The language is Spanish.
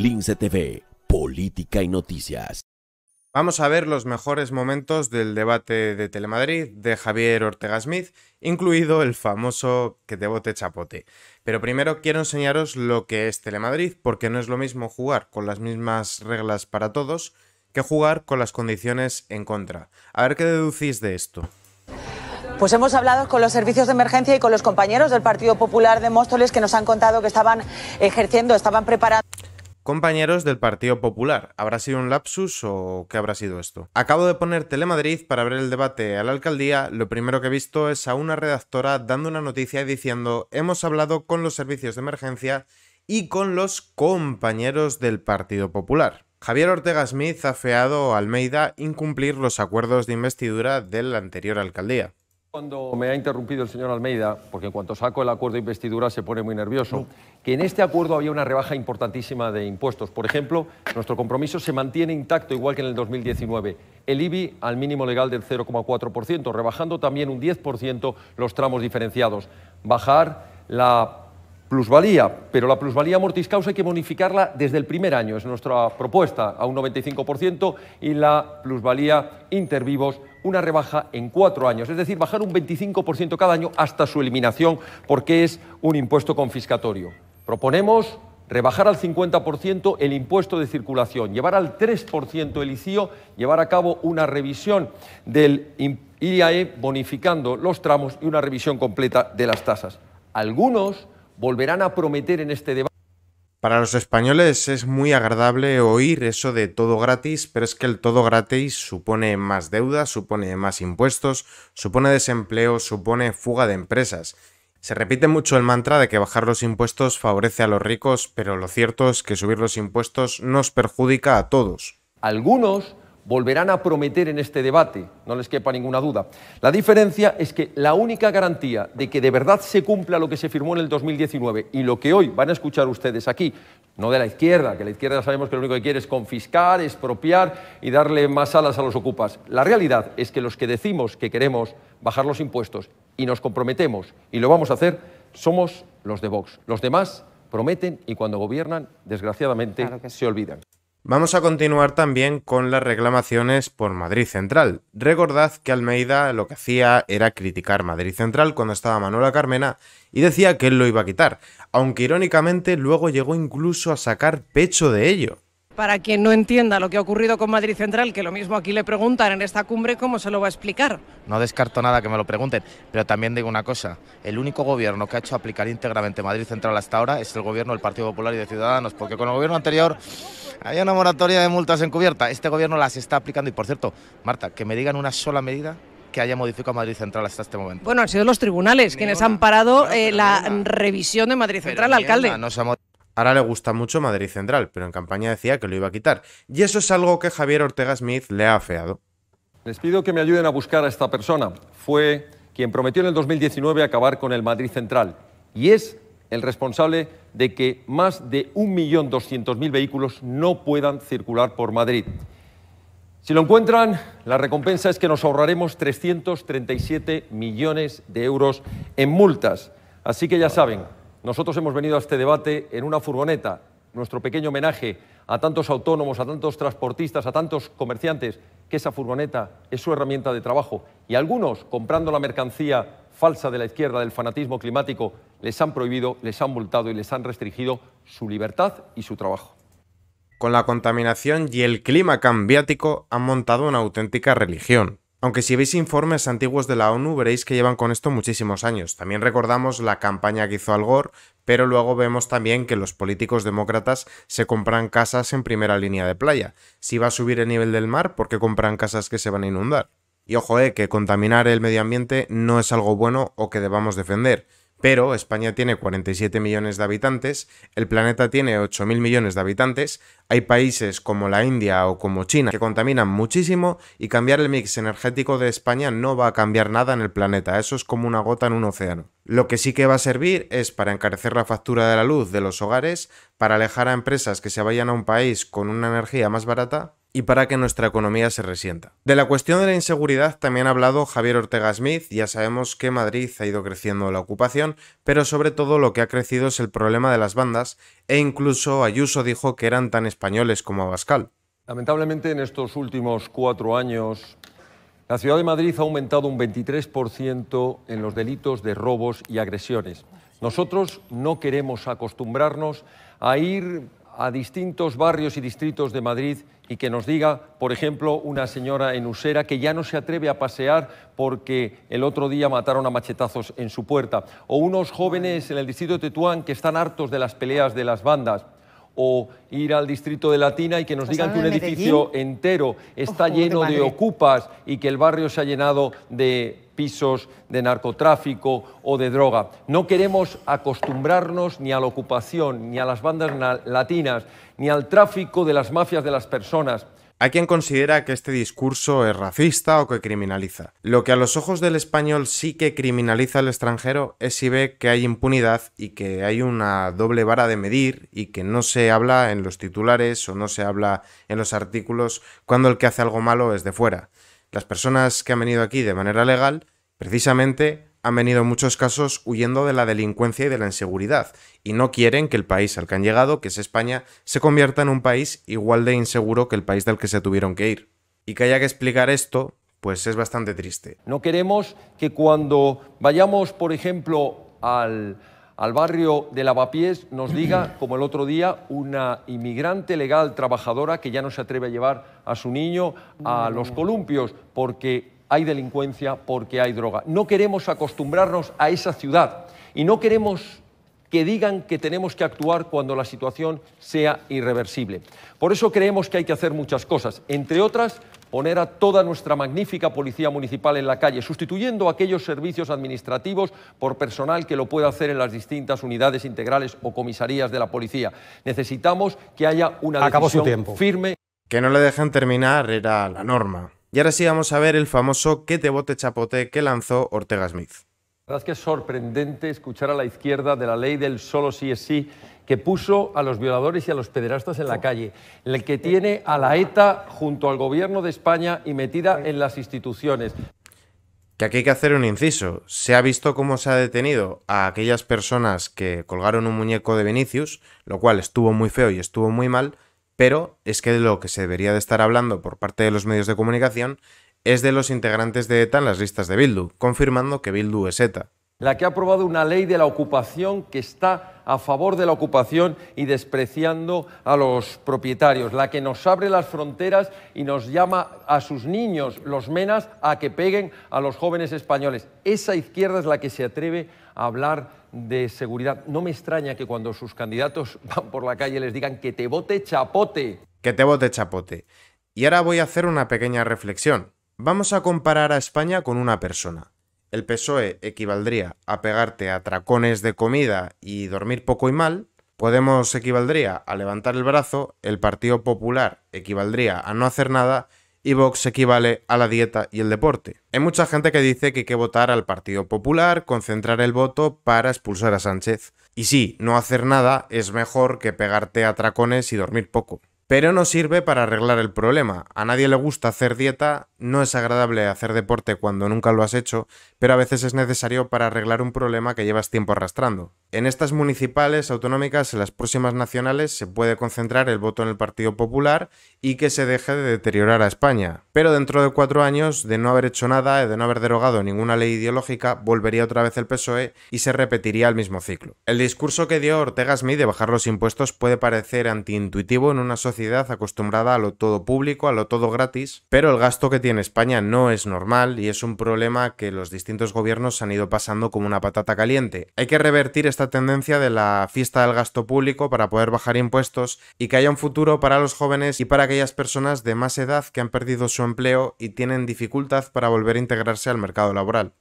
Lince TV, Política y Noticias. Vamos a ver los mejores momentos del debate de Telemadrid de Javier Ortega Smith, incluido el famoso que te bote chapote. Pero primero quiero enseñaros lo que es Telemadrid, porque no es lo mismo jugar con las mismas reglas para todos que jugar con las condiciones en contra. A ver qué deducís de esto. Pues hemos hablado con los servicios de emergencia y con los compañeros del Partido Popular de Móstoles que nos han contado que estaban ejerciendo, estaban preparados compañeros del Partido Popular. ¿Habrá sido un lapsus o qué habrá sido esto? Acabo de poner Telemadrid para ver el debate a la alcaldía. Lo primero que he visto es a una redactora dando una noticia y diciendo hemos hablado con los servicios de emergencia y con los compañeros del Partido Popular. Javier Ortega Smith ha feado a Almeida incumplir los acuerdos de investidura de la anterior alcaldía. Cuando me ha interrumpido el señor Almeida, porque en cuanto saco el acuerdo de investidura se pone muy nervioso, que en este acuerdo había una rebaja importantísima de impuestos. Por ejemplo, nuestro compromiso se mantiene intacto igual que en el 2019. El IBI al mínimo legal del 0,4%, rebajando también un 10% los tramos diferenciados. Bajar la plusvalía, pero la plusvalía mortis causa hay que bonificarla desde el primer año, es nuestra propuesta, a un 95%, y la plusvalía intervivos, una rebaja en cuatro años, es decir, bajar un 25% cada año hasta su eliminación, porque es un impuesto confiscatorio. Proponemos rebajar al 50% el impuesto de circulación, llevar al 3% el ICIO, llevar a cabo una revisión del IAE bonificando los tramos y una revisión completa de las tasas. Algunos volverán a prometer en este debate. Para los españoles es muy agradable oír eso de todo gratis, pero es que el todo gratis supone más deuda, supone más impuestos, supone desempleo, supone fuga de empresas. Se repite mucho el mantra de que bajar los impuestos favorece a los ricos, pero lo cierto es que subir los impuestos nos perjudica a todos. Algunos volverán a prometer en este debate, no les quepa ninguna duda. La diferencia es que la única garantía de que de verdad se cumpla lo que se firmó en el 2019 y lo que hoy van a escuchar ustedes aquí, no de la izquierda, que la izquierda sabemos que lo único que quiere es confiscar, expropiar y darle más alas a los ocupas. La realidad es que los que decimos que queremos bajar los impuestos y nos comprometemos y lo vamos a hacer, somos los de Vox. Los demás prometen y cuando gobiernan, desgraciadamente, se olvidan. Vamos a continuar también con las reclamaciones por Madrid Central. Recordad que Almeida lo que hacía era criticar Madrid Central cuando estaba Manuela Carmena y decía que él lo iba a quitar, aunque irónicamente luego llegó incluso a sacar pecho de ello para quien no entienda lo que ha ocurrido con Madrid Central, que lo mismo aquí le preguntan en esta cumbre, ¿cómo se lo va a explicar? No descarto nada que me lo pregunten, pero también digo una cosa, el único gobierno que ha hecho aplicar íntegramente Madrid Central hasta ahora es el gobierno del Partido Popular y de Ciudadanos, porque con el gobierno anterior había una moratoria de multas encubierta, este gobierno las está aplicando y por cierto, Marta, que me digan una sola medida que haya modificado Madrid Central hasta este momento. Bueno, han sido los tribunales quienes han parado eh, la revisión de Madrid Central, alcalde. Ahora le gusta mucho Madrid Central, pero en campaña decía que lo iba a quitar. Y eso es algo que Javier Ortega Smith le ha afeado. Les pido que me ayuden a buscar a esta persona. Fue quien prometió en el 2019 acabar con el Madrid Central y es el responsable de que más de 1.200.000 vehículos no puedan circular por Madrid. Si lo encuentran, la recompensa es que nos ahorraremos 337 millones de euros en multas. Así que ya saben, nosotros hemos venido a este debate en una furgoneta, nuestro pequeño homenaje a tantos autónomos, a tantos transportistas, a tantos comerciantes, que esa furgoneta es su herramienta de trabajo. Y algunos, comprando la mercancía falsa de la izquierda, del fanatismo climático, les han prohibido, les han multado y les han restringido su libertad y su trabajo. Con la contaminación y el clima cambiático han montado una auténtica religión, aunque si veis informes antiguos de la ONU veréis que llevan con esto muchísimos años. También recordamos la campaña que hizo Al Gore, pero luego vemos también que los políticos demócratas se compran casas en primera línea de playa. Si va a subir el nivel del mar, ¿por qué compran casas que se van a inundar? Y ojo, eh, que contaminar el medio ambiente no es algo bueno o que debamos defender pero España tiene 47 millones de habitantes, el planeta tiene 8.000 millones de habitantes, hay países como la India o como China que contaminan muchísimo y cambiar el mix energético de España no va a cambiar nada en el planeta, eso es como una gota en un océano. Lo que sí que va a servir es para encarecer la factura de la luz de los hogares, para alejar a empresas que se vayan a un país con una energía más barata y para que nuestra economía se resienta. De la cuestión de la inseguridad también ha hablado Javier Ortega Smith, ya sabemos que Madrid ha ido creciendo la ocupación, pero sobre todo lo que ha crecido es el problema de las bandas, e incluso Ayuso dijo que eran tan españoles como Abascal. Lamentablemente en estos últimos cuatro años, la ciudad de Madrid ha aumentado un 23% en los delitos de robos y agresiones. Nosotros no queremos acostumbrarnos a ir a distintos barrios y distritos de Madrid y que nos diga, por ejemplo, una señora en Usera que ya no se atreve a pasear porque el otro día mataron a machetazos en su puerta, o unos jóvenes en el distrito de Tetuán que están hartos de las peleas de las bandas, o ir al distrito de Latina y que nos pues digan que un edificio entero está lleno de ocupas y que el barrio se ha llenado de de narcotráfico o de droga. No queremos acostumbrarnos ni a la ocupación, ni a las bandas latinas, ni al tráfico de las mafias de las personas. Hay quien considera que este discurso es racista o que criminaliza. Lo que a los ojos del español sí que criminaliza al extranjero es si ve que hay impunidad y que hay una doble vara de medir y que no se habla en los titulares o no se habla en los artículos cuando el que hace algo malo es de fuera las personas que han venido aquí de manera legal, precisamente han venido en muchos casos huyendo de la delincuencia y de la inseguridad, y no quieren que el país al que han llegado, que es España, se convierta en un país igual de inseguro que el país del que se tuvieron que ir. Y que haya que explicar esto, pues es bastante triste. No queremos que cuando vayamos, por ejemplo, al al barrio de Lavapiés, nos diga, como el otro día, una inmigrante legal trabajadora que ya no se atreve a llevar a su niño a los columpios porque hay delincuencia, porque hay droga. No queremos acostumbrarnos a esa ciudad y no queremos que digan que tenemos que actuar cuando la situación sea irreversible. Por eso creemos que hay que hacer muchas cosas, entre otras poner a toda nuestra magnífica policía municipal en la calle, sustituyendo aquellos servicios administrativos por personal que lo pueda hacer en las distintas unidades integrales o comisarías de la policía. Necesitamos que haya una decisión firme. Que no le dejen terminar era la norma. Y ahora sí vamos a ver el famoso que te bote chapote que lanzó Ortega Smith. La verdad es que es sorprendente escuchar a la izquierda de la ley del solo sí es sí, que puso a los violadores y a los pederastas en la oh. calle, el que tiene a la ETA junto al gobierno de España y metida en las instituciones. Que aquí hay que hacer un inciso. Se ha visto cómo se ha detenido a aquellas personas que colgaron un muñeco de Benicius, lo cual estuvo muy feo y estuvo muy mal, pero es que de lo que se debería de estar hablando por parte de los medios de comunicación es de los integrantes de ETA en las listas de Bildu, confirmando que Bildu es ETA. La que ha aprobado una ley de la ocupación que está a favor de la ocupación y despreciando a los propietarios. La que nos abre las fronteras y nos llama a sus niños, los menas, a que peguen a los jóvenes españoles. Esa izquierda es la que se atreve a hablar de seguridad. No me extraña que cuando sus candidatos van por la calle les digan que te vote chapote. Que te vote chapote. Y ahora voy a hacer una pequeña reflexión. Vamos a comparar a España con una persona. El PSOE equivaldría a pegarte a tracones de comida y dormir poco y mal. Podemos equivaldría a levantar el brazo, el Partido Popular equivaldría a no hacer nada y Vox equivale a la dieta y el deporte. Hay mucha gente que dice que hay que votar al Partido Popular, concentrar el voto para expulsar a Sánchez. Y sí, no hacer nada es mejor que pegarte a tracones y dormir poco pero no sirve para arreglar el problema. A nadie le gusta hacer dieta, no es agradable hacer deporte cuando nunca lo has hecho, pero a veces es necesario para arreglar un problema que llevas tiempo arrastrando. En estas municipales, autonómicas, en las próximas nacionales se puede concentrar el voto en el Partido Popular y que se deje de deteriorar a España. Pero dentro de cuatro años, de no haber hecho nada, de no haber derogado ninguna ley ideológica, volvería otra vez el PSOE y se repetiría el mismo ciclo. El discurso que dio Ortega Smith de bajar los impuestos puede parecer antiintuitivo en una sociedad acostumbrada a lo todo público, a lo todo gratis, pero el gasto que tiene España no es normal y es un problema que los distintos gobiernos han ido pasando como una patata caliente. Hay que revertir esta tendencia de la fiesta del gasto público para poder bajar impuestos y que haya un futuro para los jóvenes y para aquellas personas de más edad que han perdido su empleo y tienen dificultad para volver a integrarse al mercado laboral.